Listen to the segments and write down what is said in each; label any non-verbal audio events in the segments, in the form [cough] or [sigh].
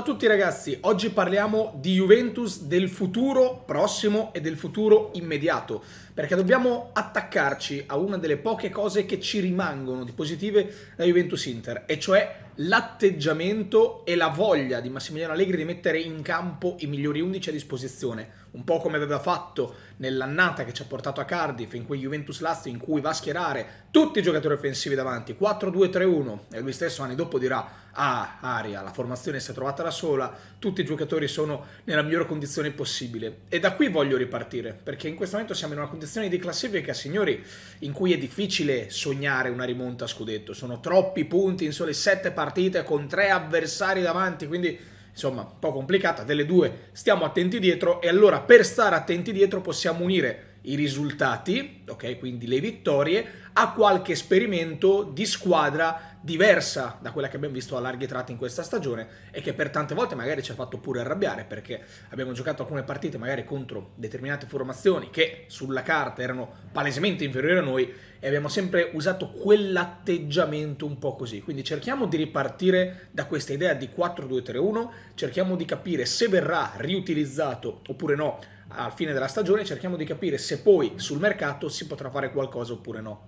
Ciao a tutti ragazzi, oggi parliamo di Juventus del futuro prossimo e del futuro immediato perché dobbiamo attaccarci a una delle poche cose che ci rimangono di positive da Juventus Inter, e cioè l'atteggiamento e la voglia di Massimiliano Allegri di mettere in campo i migliori 11 a disposizione, un po' come aveva fatto nell'annata che ci ha portato a Cardiff, in quei Juventus Lazio in cui va a schierare tutti i giocatori offensivi davanti, 4-2-3-1, e lui stesso anni dopo dirà ah, aria, la formazione si è trovata da sola, tutti i giocatori sono nella migliore condizione possibile. E da qui voglio ripartire, perché in questo momento siamo in una condizione posizioni di classifica, signori, in cui è difficile sognare una rimonta a scudetto. Sono troppi punti in sole sette partite con tre avversari davanti, quindi insomma un po' complicata. Delle due stiamo attenti dietro e allora per stare attenti dietro possiamo unire i risultati, ok, quindi le vittorie, a qualche esperimento di squadra diversa da quella che abbiamo visto a larghi tratti in questa stagione e che per tante volte magari ci ha fatto pure arrabbiare perché abbiamo giocato alcune partite magari contro determinate formazioni che sulla carta erano palesemente inferiori a noi e abbiamo sempre usato quell'atteggiamento un po' così. Quindi cerchiamo di ripartire da questa idea di 4-2-3-1, cerchiamo di capire se verrà riutilizzato oppure no al fine della stagione, cerchiamo di capire se poi sul mercato si potrà fare qualcosa oppure no.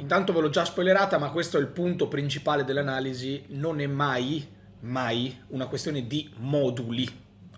Intanto ve l'ho già spoilerata, ma questo è il punto principale dell'analisi, non è mai, mai una questione di moduli,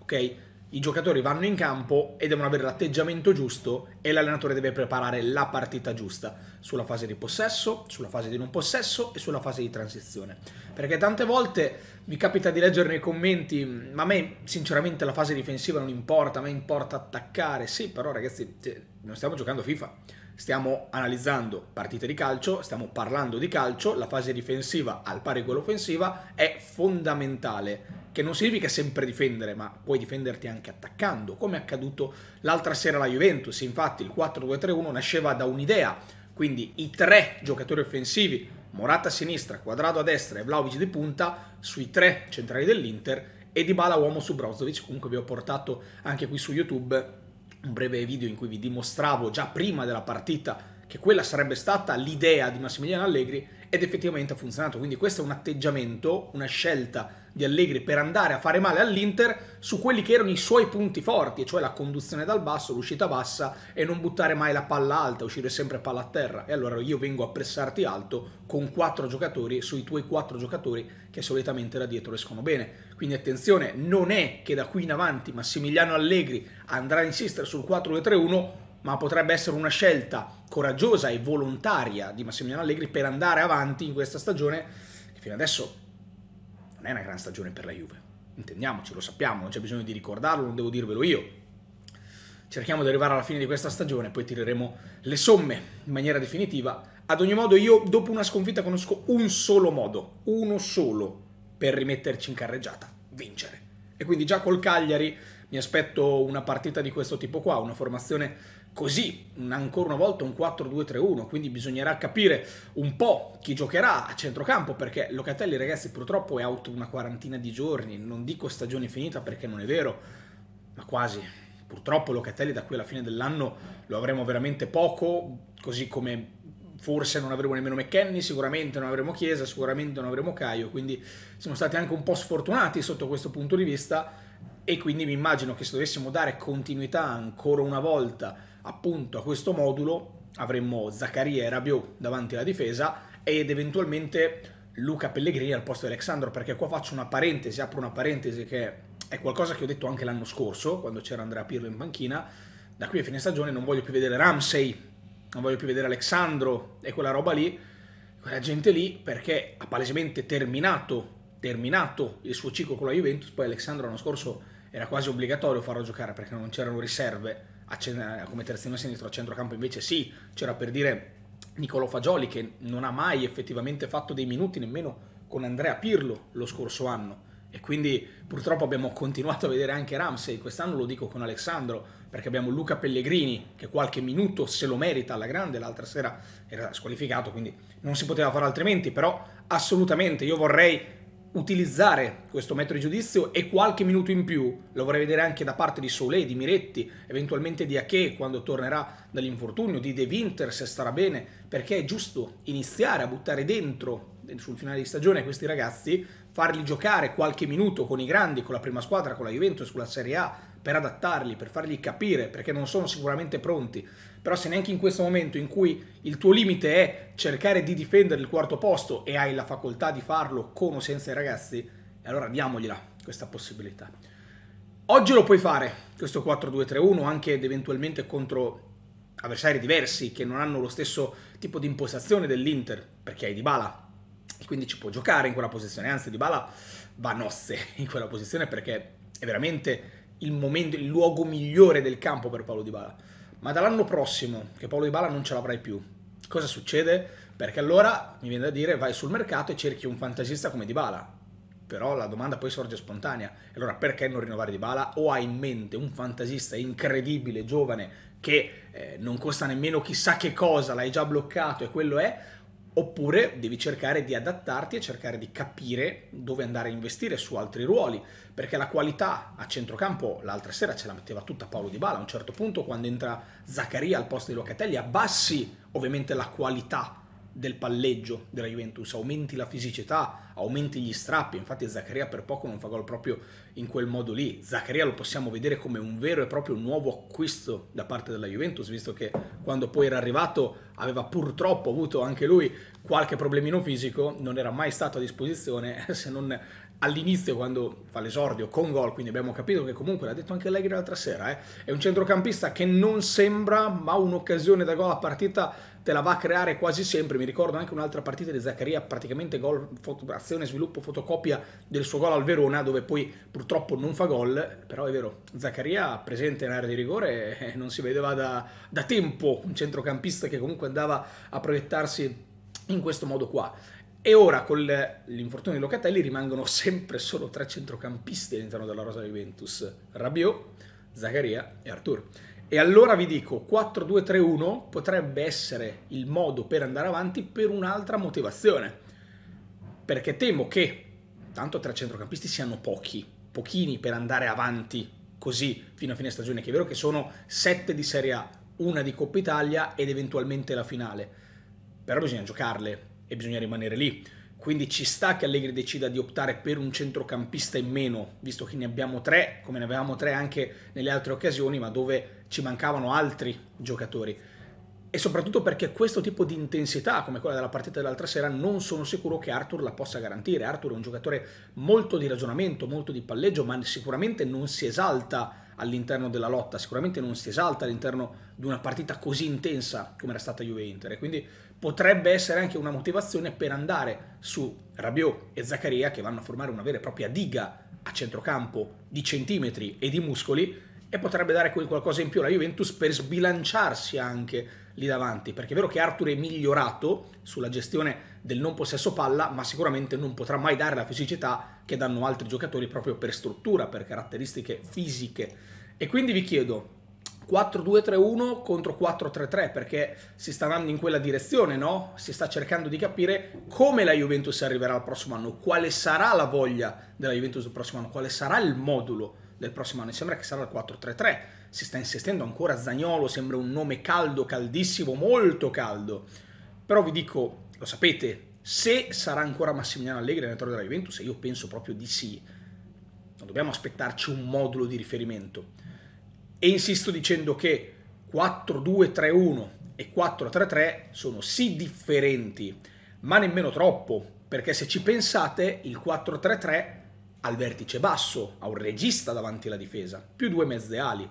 ok? I giocatori vanno in campo e devono avere l'atteggiamento giusto e l'allenatore deve preparare la partita giusta sulla fase di possesso, sulla fase di non possesso e sulla fase di transizione. Perché tante volte mi capita di leggere nei commenti, ma a me sinceramente la fase difensiva non importa, a me importa attaccare. Sì, però ragazzi, cioè, non stiamo giocando FIFA Stiamo analizzando partite di calcio, stiamo parlando di calcio, la fase difensiva al pari di quella offensiva è fondamentale, che non significa sempre difendere, ma puoi difenderti anche attaccando, come è accaduto l'altra sera alla Juventus, infatti il 4-2-3-1 nasceva da un'idea, quindi i tre giocatori offensivi, Morata a sinistra, Quadrado a destra e Vlaovic di punta, sui tre centrali dell'Inter e di Bala uomo su Brozovic, comunque vi ho portato anche qui su YouTube un breve video in cui vi dimostravo già prima della partita che quella sarebbe stata l'idea di Massimiliano Allegri ed effettivamente ha funzionato. Quindi questo è un atteggiamento, una scelta di Allegri per andare a fare male all'Inter su quelli che erano i suoi punti forti, cioè la conduzione dal basso, l'uscita bassa e non buttare mai la palla alta, uscire sempre palla a terra. E allora io vengo a pressarti alto con quattro giocatori sui tuoi quattro giocatori che solitamente da dietro escono bene. Quindi attenzione, non è che da qui in avanti Massimiliano Allegri andrà a insistere sul 4-2-3-1, ma potrebbe essere una scelta coraggiosa e volontaria di Massimiliano Allegri per andare avanti in questa stagione che fino adesso non è una gran stagione per la Juve. Intendiamoci, lo sappiamo, non c'è bisogno di ricordarlo, non devo dirvelo io. Cerchiamo di arrivare alla fine di questa stagione, poi tireremo le somme in maniera definitiva. Ad ogni modo io dopo una sconfitta conosco un solo modo, uno solo, per rimetterci in carreggiata, vincere. E quindi già col Cagliari mi aspetto una partita di questo tipo qua, una formazione così, ancora una volta un 4-2-3-1, quindi bisognerà capire un po' chi giocherà a centrocampo, perché Locatelli ragazzi purtroppo è out una quarantina di giorni, non dico stagione finita perché non è vero, ma quasi. Purtroppo Locatelli da qui alla fine dell'anno lo avremo veramente poco, così come forse non avremo nemmeno McKenny, sicuramente non avremo Chiesa, sicuramente non avremo Caio, quindi siamo stati anche un po' sfortunati sotto questo punto di vista e quindi mi immagino che se dovessimo dare continuità ancora una volta appunto a questo modulo avremmo Zaccaria e Rabiot davanti alla difesa ed eventualmente Luca Pellegrini al posto di Alexandro perché qua faccio una parentesi, apro una parentesi che è qualcosa che ho detto anche l'anno scorso quando c'era Andrea Pirlo in panchina da qui a fine stagione non voglio più vedere Ramsey non voglio più vedere Alessandro e quella roba lì, quella gente lì perché ha palesemente terminato, terminato il suo ciclo con la Juventus, poi Alessandro l'anno scorso era quasi obbligatorio farlo giocare perché non c'erano riserve come terzino sinistro a centrocampo invece sì, c'era per dire Nicolo Fagioli che non ha mai effettivamente fatto dei minuti nemmeno con Andrea Pirlo lo scorso anno e quindi purtroppo abbiamo continuato a vedere anche Ramsey, quest'anno lo dico con Alessandro, perché abbiamo Luca Pellegrini che qualche minuto se lo merita alla grande, l'altra sera era squalificato, quindi non si poteva fare altrimenti, però assolutamente io vorrei utilizzare questo metro di giudizio e qualche minuto in più lo vorrei vedere anche da parte di Soleil, di Miretti, eventualmente di Ache quando tornerà dall'infortunio, di De Winter se starà bene, perché è giusto iniziare a buttare dentro sul finale di stagione questi ragazzi, farli giocare qualche minuto con i grandi, con la prima squadra, con la Juventus, con la Serie A, per adattarli, per fargli capire, perché non sono sicuramente pronti. Però se neanche in questo momento in cui il tuo limite è cercare di difendere il quarto posto e hai la facoltà di farlo con o senza i ragazzi, allora diamogliela questa possibilità. Oggi lo puoi fare, questo 4-2-3-1, anche ed eventualmente contro avversari diversi che non hanno lo stesso tipo di impostazione dell'Inter, perché hai Dybala, e quindi ci può giocare in quella posizione, anzi Dybala va nozze [laughs] in quella posizione perché è veramente il momento, il luogo migliore del campo per Paolo Di Bala. Ma dall'anno prossimo, che Paolo Di Bala non ce l'avrai più, cosa succede? Perché allora mi viene da dire vai sul mercato e cerchi un fantasista come Di Bala. Però la domanda poi sorge spontanea. Allora perché non rinnovare Di Bala? O hai in mente un fantasista incredibile, giovane, che eh, non costa nemmeno chissà che cosa, l'hai già bloccato e quello è? Oppure devi cercare di adattarti e cercare di capire dove andare a investire su altri ruoli, perché la qualità a centrocampo l'altra sera ce la metteva tutta Paolo Di Bala, a un certo punto quando entra Zaccaria al posto di Locatelli abbassi ovviamente la qualità del palleggio della Juventus, aumenti la fisicità, aumenti gli strappi, infatti Zaccaria per poco non fa gol proprio in quel modo lì, Zaccaria lo possiamo vedere come un vero e proprio nuovo acquisto da parte della Juventus, visto che quando poi era arrivato aveva purtroppo avuto anche lui qualche problemino fisico, non era mai stato a disposizione [laughs] se non all'inizio quando fa l'esordio con gol, quindi abbiamo capito che comunque l'ha detto anche Allegri l'altra sera, eh, è un centrocampista che non sembra, ma un'occasione da gol a partita te la va a creare quasi sempre. Mi ricordo anche un'altra partita di Zaccaria, praticamente gol, foto, azione, sviluppo, fotocopia del suo gol al Verona, dove poi purtroppo non fa gol, però è vero, Zaccaria presente in area di rigore eh, non si vedeva da, da tempo un centrocampista che comunque andava a proiettarsi in questo modo qua. E ora con l'infortunio di Locatelli rimangono [laughs] sempre solo tre centrocampisti all'interno della rosa Juventus, Rabiot, Zagaria e Artur. E allora vi dico, 4-2-3-1 potrebbe essere il modo per andare avanti per un'altra motivazione, perché temo che tanto tre centrocampisti siano pochi, pochini per andare avanti così fino a fine stagione, che è vero che sono sette di Serie A, una di Coppa Italia ed eventualmente la finale, però bisogna giocarle, e bisogna rimanere lì. Quindi ci sta che Allegri decida di optare per un centrocampista in meno, visto che ne abbiamo tre, come ne avevamo tre anche nelle altre occasioni, ma dove ci mancavano altri giocatori. E soprattutto perché questo tipo di intensità, come quella della partita dell'altra sera, non sono sicuro che Arthur la possa garantire. Arthur è un giocatore molto di ragionamento, molto di palleggio, ma sicuramente non si esalta all'interno della lotta, sicuramente non si esalta all'interno di una partita così intensa come era stata Juve-Inter, quindi potrebbe essere anche una motivazione per andare su Rabiot e Zaccaria che vanno a formare una vera e propria diga a centrocampo di centimetri e di muscoli e potrebbe dare qualcosa in più alla Juventus per sbilanciarsi anche lì davanti, perché è vero che Arthur è migliorato sulla gestione del non possesso palla, ma sicuramente non potrà mai dare la fisicità che danno altri giocatori proprio per struttura, per caratteristiche fisiche. E quindi vi chiedo 4-2-3-1 contro 4-3-3 perché si sta andando in quella direzione, no? Si sta cercando di capire come la Juventus arriverà al prossimo anno, quale sarà la voglia della Juventus del prossimo anno, quale sarà il modulo del prossimo anno. sembra che sarà il 4-3-3. Si sta insistendo ancora Zagnolo, sembra un nome caldo, caldissimo, molto caldo. Però vi dico, lo sapete, se sarà ancora Massimiliano Allegri allenatore della Juventus, e io penso proprio di sì, non dobbiamo aspettarci un modulo di riferimento. E insisto dicendo che 4-2-3-1 e 4-3-3 sono sì differenti, ma nemmeno troppo, perché se ci pensate il 4-3-3 al vertice basso, ha un regista davanti alla difesa, più due mezze ali.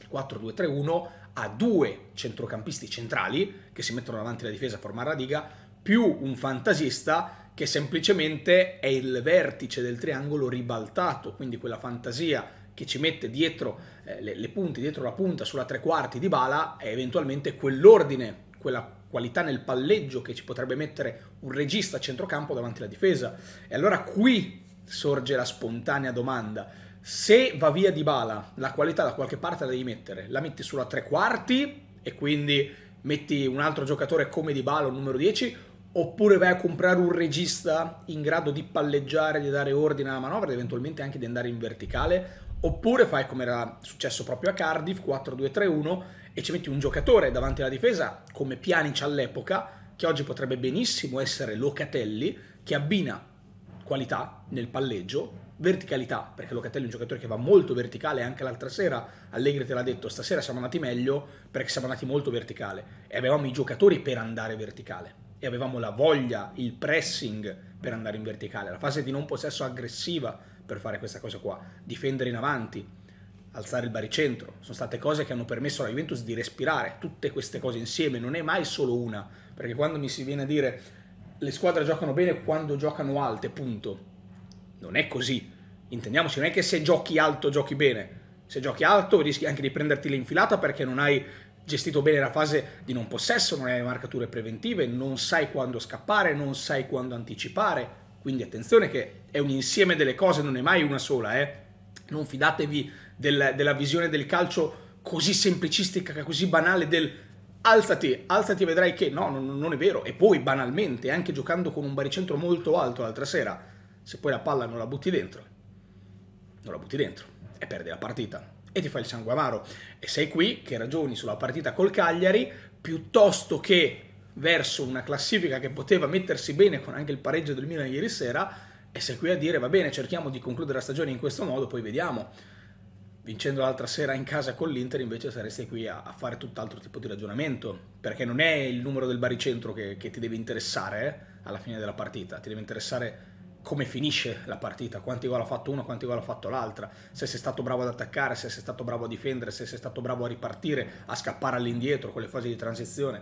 Il 4-2-3-1 ha due centrocampisti centrali che si mettono davanti alla difesa a formare la diga, più un fantasista che semplicemente è il vertice del triangolo ribaltato, quindi quella fantasia che ci mette dietro eh, le, le punte, dietro la punta sulla tre quarti di bala è eventualmente quell'ordine, quella qualità nel palleggio che ci potrebbe mettere un regista a centrocampo davanti alla difesa. E allora qui sorge la spontanea domanda. Se va via di bala, la qualità da qualche parte la devi mettere, la metti sulla tre quarti e quindi metti un altro giocatore come di bala, un numero 10, oppure vai a comprare un regista in grado di palleggiare, di dare ordine alla manovra ed eventualmente anche di andare in verticale, oppure fai come era successo proprio a Cardiff 4-2-3-1 e ci metti un giocatore davanti alla difesa come Pjanic all'epoca, che oggi potrebbe benissimo essere Locatelli, che abbina qualità nel palleggio, verticalità, perché Locatelli è un giocatore che va molto verticale, anche l'altra sera Allegri te l'ha detto, stasera siamo andati meglio perché siamo andati molto verticale e avevamo i giocatori per andare verticale e avevamo la voglia, il pressing per andare in verticale, la fase di non possesso aggressiva per fare questa cosa qua, difendere in avanti, alzare il baricentro, sono state cose che hanno permesso alla Juventus di respirare, tutte queste cose insieme, non è mai solo una, perché quando mi si viene a dire le squadre giocano bene quando giocano alte, punto, non è così, intendiamoci, non è che se giochi alto giochi bene, se giochi alto rischi anche di prenderti l'infilata perché non hai gestito bene la fase di non possesso, non hai le marcature preventive, non sai quando scappare, non sai quando anticipare. Quindi attenzione che è un insieme delle cose, non è mai una sola. Eh. Non fidatevi del, della visione del calcio così semplicistica, così banale del alzati, alzati e vedrai che no, non, non, è vero. E poi banalmente, anche giocando con un baricentro molto alto l'altra sera, se poi la palla non la butti dentro, non la butti dentro e perdi la partita e ti fai il sangue amaro. E sei qui che ragioni sulla partita col Cagliari piuttosto che verso una classifica che poteva mettersi bene con anche il pareggio del Milan ieri sera e sei qui a dire va bene cerchiamo di concludere la stagione in questo modo poi vediamo vincendo l'altra sera in casa con l'Inter invece saresti qui a, a fare tutt'altro tipo di ragionamento, perché non è il numero del baricentro che, che ti deve interessare eh, alla fine della partita, ti deve interessare come finisce la partita, quanti gol ha fatto uno, quanti gol ha fatto l'altra, se sei stato bravo ad attaccare, se sei stato bravo a difendere, se sei stato bravo a ripartire, a scappare all'indietro con le fasi di transizione.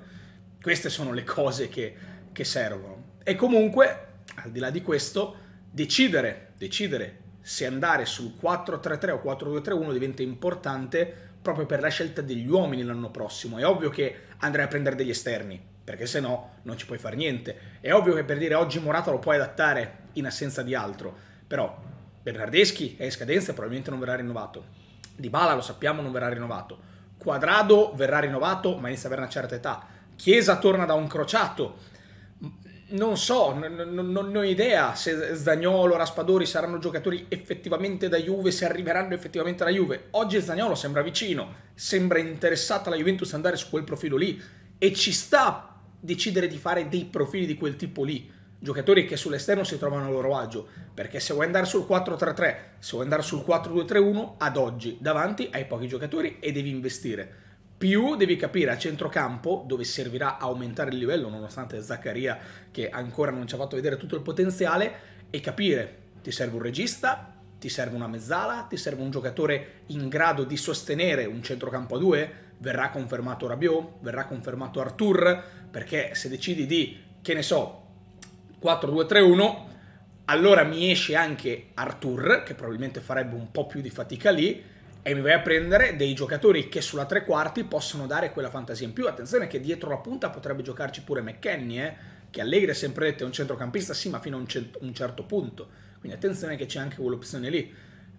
Queste sono le cose che, che servono. E comunque, al di là di questo, decidere, decidere se andare sul 4-3-3 o 4-2-3-1 diventa importante proprio per la scelta degli uomini l'anno prossimo. È ovvio che andrai a prendere degli esterni, perché se no non ci puoi fare niente. È ovvio che per dire oggi Morata lo puoi adattare in assenza di altro, però Bernardeschi è in scadenza e probabilmente non verrà rinnovato. Dybala lo sappiamo non verrà rinnovato. Quadrado verrà rinnovato ma inizia ad avere una certa età. Chiesa torna da un crociato. Non so, non, non ho idea se Zagnolo, Raspadori saranno giocatori effettivamente da Juve, se arriveranno effettivamente da Juve. Oggi Zagnolo sembra vicino, sembra interessata la Juventus andare su quel profilo lì e ci sta decidere di fare dei profili di quel tipo lì. Giocatori che sull'esterno si trovano a loro agio, perché se vuoi andare sul 4-3-3, se vuoi andare sul 4-2-3-1, ad oggi davanti hai pochi giocatori e devi investire. Più devi capire a centrocampo, dove servirà aumentare il livello, nonostante Zaccaria che ancora non ci ha fatto vedere tutto il potenziale, e capire ti serve un regista, ti serve una mezzala, ti serve un giocatore in grado di sostenere un centrocampo a due, verrà confermato Rabiot, verrà confermato Artur, perché se decidi di, che ne so, 4-2-3-1, allora mi esce anche Artur, che probabilmente farebbe un po' più di fatica lì, e mi vai a prendere dei giocatori che sulla tre quarti possono dare quella fantasia in più. Attenzione che dietro la punta potrebbe giocarci pure McKennie, eh? che Allegri ha sempre detto è un centrocampista, sì, ma fino a un, un certo punto. Quindi attenzione che c'è anche quell'opzione lì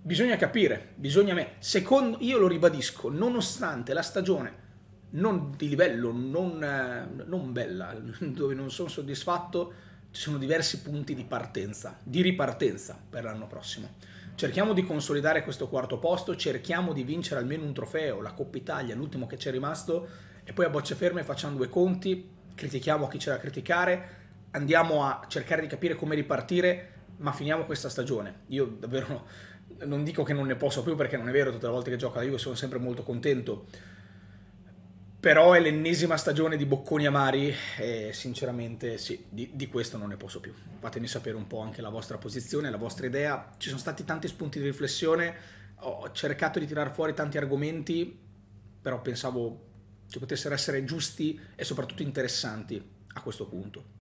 bisogna capire, bisogna me. Secondo, io lo ribadisco, nonostante la stagione non di livello, non, non bella, [laughs] dove non sono soddisfatto, ci sono diversi punti di partenza, di ripartenza per l'anno prossimo. Cerchiamo di consolidare questo quarto posto, cerchiamo di vincere almeno un trofeo, la Coppa Italia, l'ultimo che c'è rimasto, e poi a bocce ferme facciamo due conti, critichiamo chi c'è da criticare, andiamo a cercare di capire come ripartire, ma finiamo questa stagione. Io davvero non dico che non ne posso più perché non è vero, tutte le volte che gioco la Juve sono sempre molto contento, però è l'ennesima stagione di bocconi amari e sinceramente sì, di, di, questo non ne posso più. Fatemi sapere un po' anche la vostra posizione, la vostra idea, ci sono stati tanti spunti di riflessione, ho cercato di tirar fuori tanti argomenti, però pensavo che potessero essere giusti e soprattutto interessanti a questo punto.